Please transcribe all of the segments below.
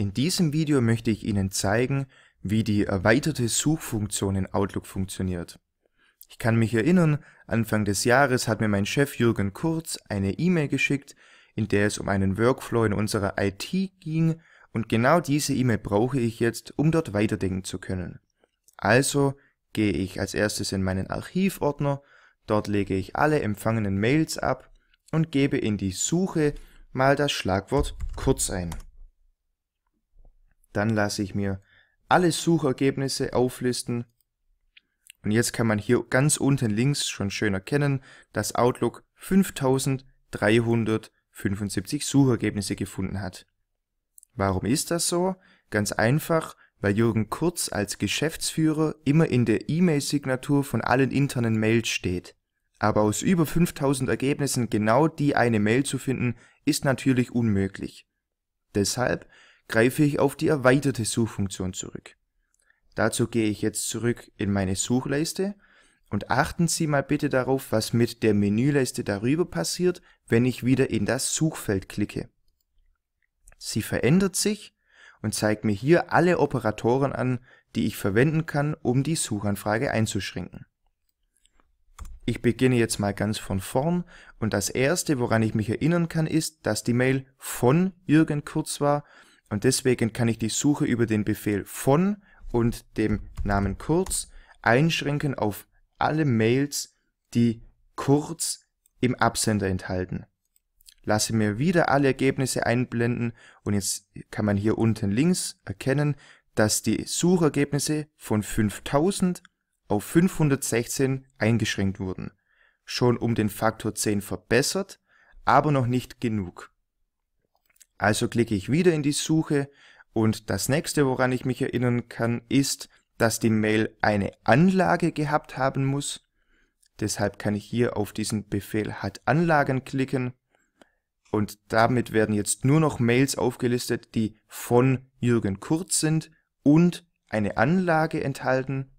In diesem Video möchte ich Ihnen zeigen, wie die erweiterte Suchfunktion in Outlook funktioniert. Ich kann mich erinnern, Anfang des Jahres hat mir mein Chef Jürgen Kurz eine E-Mail geschickt, in der es um einen Workflow in unserer IT ging und genau diese E-Mail brauche ich jetzt, um dort weiterdenken zu können. Also gehe ich als erstes in meinen Archivordner, dort lege ich alle empfangenen Mails ab und gebe in die Suche mal das Schlagwort Kurz ein. Dann lasse ich mir alle Suchergebnisse auflisten. Und jetzt kann man hier ganz unten links schon schön erkennen, dass Outlook 5375 Suchergebnisse gefunden hat. Warum ist das so? Ganz einfach, weil Jürgen Kurz als Geschäftsführer immer in der E-Mail-Signatur von allen internen Mails steht. Aber aus über 5000 Ergebnissen genau die eine Mail zu finden, ist natürlich unmöglich. Deshalb greife ich auf die erweiterte Suchfunktion zurück. Dazu gehe ich jetzt zurück in meine Suchleiste und achten Sie mal bitte darauf, was mit der Menüleiste darüber passiert, wenn ich wieder in das Suchfeld klicke. Sie verändert sich und zeigt mir hier alle Operatoren an, die ich verwenden kann, um die Suchanfrage einzuschränken. Ich beginne jetzt mal ganz von vorn und das erste, woran ich mich erinnern kann, ist, dass die Mail von Jürgen Kurz war und deswegen kann ich die Suche über den Befehl von und dem Namen kurz einschränken auf alle Mails, die kurz im Absender enthalten. Lasse mir wieder alle Ergebnisse einblenden und jetzt kann man hier unten links erkennen, dass die Suchergebnisse von 5000 auf 516 eingeschränkt wurden. Schon um den Faktor 10 verbessert, aber noch nicht genug. Also klicke ich wieder in die Suche und das nächste, woran ich mich erinnern kann, ist, dass die Mail eine Anlage gehabt haben muss. Deshalb kann ich hier auf diesen Befehl hat Anlagen klicken und damit werden jetzt nur noch Mails aufgelistet, die von Jürgen Kurz sind und eine Anlage enthalten.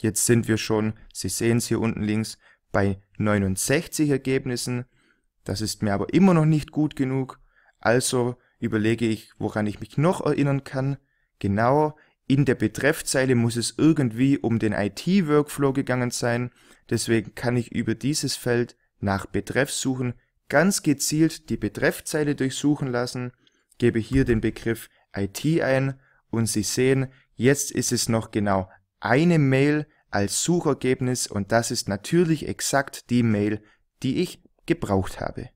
Jetzt sind wir schon, Sie sehen es hier unten links, bei 69 Ergebnissen. Das ist mir aber immer noch nicht gut genug. Also überlege ich, woran ich mich noch erinnern kann. Genau, in der Betreffzeile muss es irgendwie um den IT-Workflow gegangen sein. Deswegen kann ich über dieses Feld nach Betreff suchen, ganz gezielt die Betreffzeile durchsuchen lassen, gebe hier den Begriff IT ein und Sie sehen, jetzt ist es noch genau eine Mail als Suchergebnis und das ist natürlich exakt die Mail, die ich gebraucht habe.